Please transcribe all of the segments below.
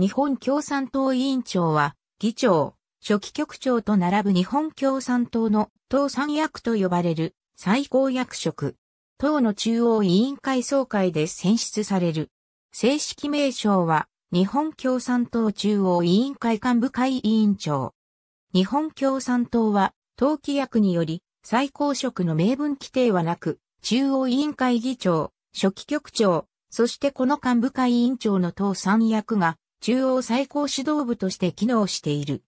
日本共産党委員長は、議長、初期局長と並ぶ日本共産党の党三役と呼ばれる最高役職。党の中央委員会総会で選出される。正式名称は、日本共産党中央委員会幹部会委員長。日本共産党は、党規約により、最高職の名分規定はなく、中央委員会議長、初期局長、そしてこの幹部会委員長の党三役が中央最高指導部として機能している。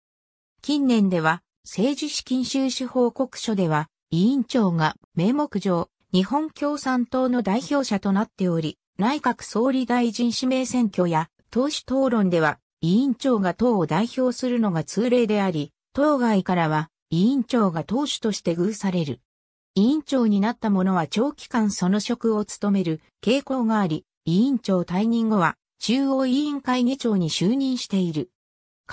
近年では、政治資金収支報告書では、委員長が名目上、日本共産党の代表者となっており、内閣総理大臣指名選挙や、党首討論では、委員長が党を代表するのが通例であり、党外からは、委員長が党首として偶される。委員長になった者は長期間その職を務める傾向があり、委員長退任後は中央委員会議長に就任している。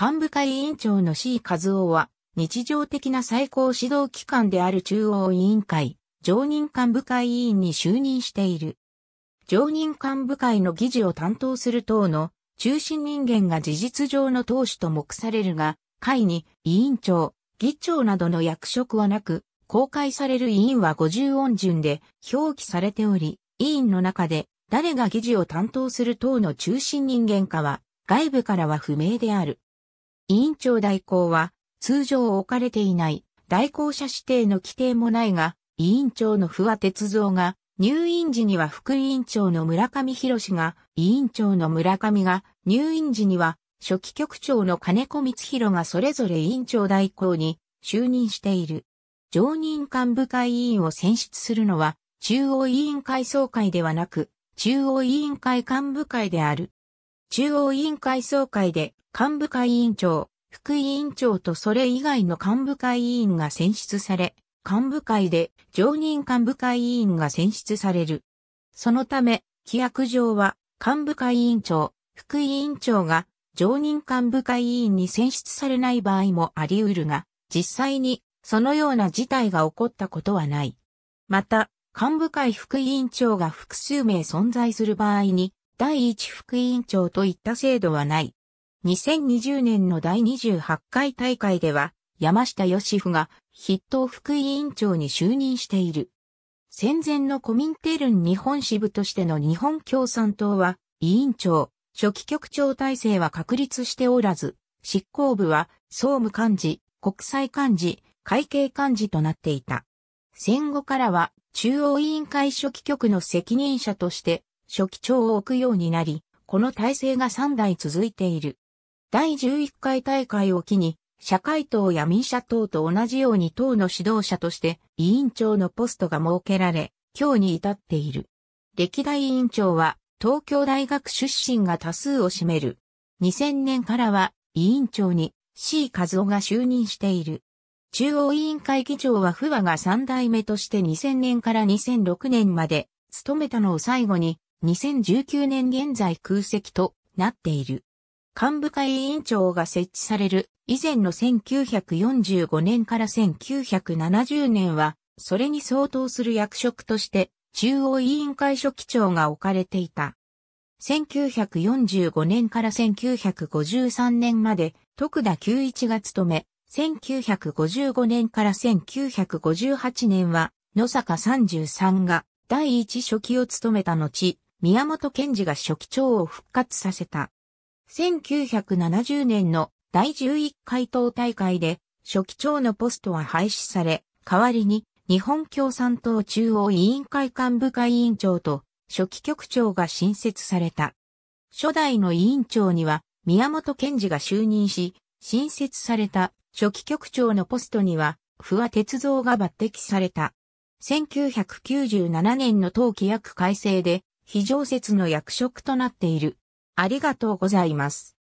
幹部会委員長の C 和夫は、日常的な最高指導機関である中央委員会、常任幹部会委員に就任している。常任幹部会の議事を担当する党の中心人間が事実上の党首と目されるが、会に委員長、議長などの役職はなく、公開される委員は50音順で表記されており、委員の中で誰が議事を担当する党の中心人間かは、外部からは不明である。委員長代行は、通常置かれていない、代行者指定の規定もないが、委員長の不和哲造が、入院時には副委員長の村上博が、委員長の村上が、入院時には、初期局長の金子光弘がそれぞれ委員長代行に就任している。常任幹部会委員を選出するのは、中央委員会総会ではなく、中央委員会幹部会である。中央委員会総会で幹部会委員長、副委員長とそれ以外の幹部会委員が選出され、幹部会で常任幹部会委員が選出される。そのため、規約上は幹部会委員長、副委員長が常任幹部会委員に選出されない場合もあり得るが、実際にそのような事態が起こったことはない。また、幹部会副委員長が複数名存在する場合に、第一副委員長といった制度はない。2020年の第28回大会では、山下義夫が筆頭副委員長に就任している。戦前のコミンテルン日本支部としての日本共産党は、委員長、初期局長体制は確立しておらず、執行部は総務幹事、国際幹事、会計幹事となっていた。戦後からは中央委員会書記局の責任者として、書記長を置くようになり、この体制が3代続いている。第11回大会を機に、社会党や民社党と同じように党の指導者として委員長のポストが設けられ、今日に至っている。歴代委員長は東京大学出身が多数を占める。2000年からは委員長に C 和夫が就任している。中央委員会議長は不和が三代目として2000年から2006年まで務めたのを最後に2019年現在空席となっている。幹部会委員長が設置される以前の1945年から1970年はそれに相当する役職として中央委員会書記長が置かれていた。1945年から1953年まで徳田九一が務め、1955年から1958年は、野坂33が第一書記を務めた後、宮本賢治が書記長を復活させた。1970年の第11回党大会で、書記長のポストは廃止され、代わりに日本共産党中央委員会幹部会委員長と書記局長が新設された。初代の委員長には宮本賢治が就任し、新設された初期局長のポストには、不破鉄造が抜擢された。1997年の当規約改正で、非常設の役職となっている。ありがとうございます。